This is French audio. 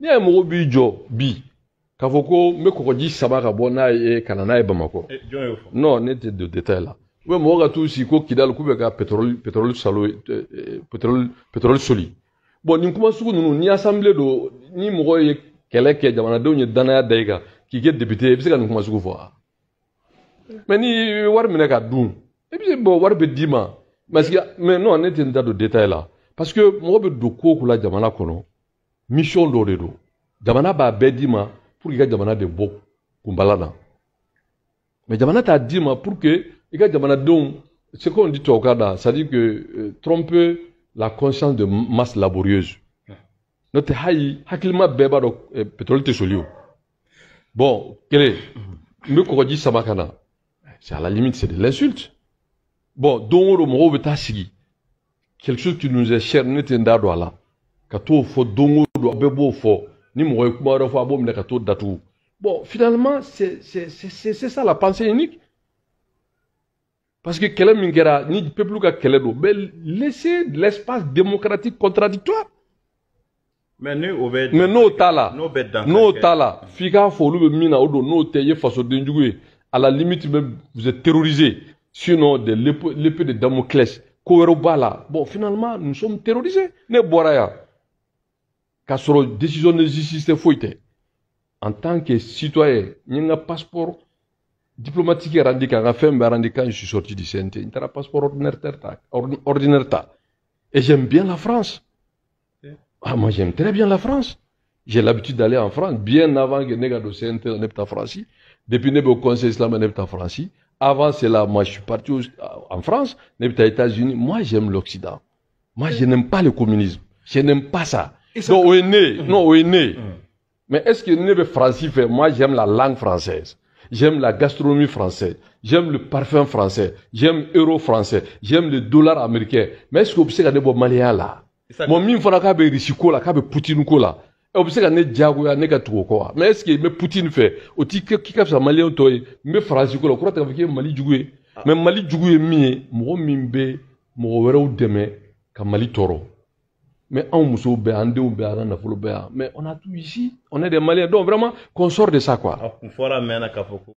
ne ye mɔgɔ b'i jɔ bi k'a fɔ ko n bɛ kɔgɔji saba ka bɔ n'a ye eh, ka na n'a ye bamakɔ eh, non ne tɛ don détail la u mɔgɔ ka t'u sigi ko kidali k'u bɛ ka pétrole pétrole salo eh, pétrole pétrole soli bon nin kuma sugu ninnu ni assemblée don ni mɔgɔ ye kɛlɛ kɛ jamanadenw ye danaya da i kan k'i kɛ député i bɛ se ka nin kuma sugu fɔ wa ah. mais ni ye wari minɛ ka dun i bɛ bon wari bɛ d'i ma parce que mais non ne tɛ n da don détail la parce que mɔgɔ bɛ don ko o ko la jamana kɔnɔ mission Dorero, de jamana b'a bedima pour i jamana de bo kumbalana. Mais jamana t'a dima pour que iga ka don ce qu'on dit au kada c'est à dire que euh, tromper la conscience de masse laborieuse Notre haï, haï, beba bɛɛ euh, pétrole tɛ solio. bon quelle n bɛ dit sama c'est à la limite c'est de l'insulte bon don on don mɔgɔw quelque chose qui nous est cher nest à doala kato fo fɔ do o fo ni mo ye kuma wɛrɛ fɔ a b'o minɛ ka bon finalement c'est ça la pensée unique parce que kɛlɛ ngera ni peuple ka kɛlɛ don bɛ laisser l'espace démocratique contradictoire mais n'o mais nous n'o t'a la f'i k'a tala olu bɛ min na mina don n'o tɛ i ye fasodenjugu à la limite même vous êtes terrorisé sinon de l'épée de Damoclès ko wɛrɛw bon finalement nous sommes terrorisés ne bɔra car décision de justice foyi En tant que citoyen, ni a n ka passeport diplomatique et kan, n ka je suis sorti du CNT. N taara passeport ordinaire passeport ordinaire Et j'aime bien la France. Ah, moi j'aime très bien la France. J'ai l'habitude d'aller en France, bien avant que ne do CNT, en France. Depuis ne au Conseil islamique, ne en France. Avant cela, moi je suis parti en France, ne pas aux États-Unis. Moi j'aime l'Occident. Moi je n'aime pas le communisme. Je n'aime pas ça. Mmh. Non, on est Non, mmh. Mais est-ce que né français fait Moi, j'aime la langue française. J'aime la gastronomie française. J'aime le parfum français. J'aime l'euro français. J'aime le dollar américain. Mais est-ce qu'on peut se Moi, k'a que vous k'a Poutine se que vous mais est ce que Poutine que vous t'i ça Mais français Mali ah. mais Mali min Mali toro. Mais on nous bɛ on denw bɛ an nafolo bɛ mais on a tout ici on est des maliens donc vraiment qu'on sorte de ça quoi ah,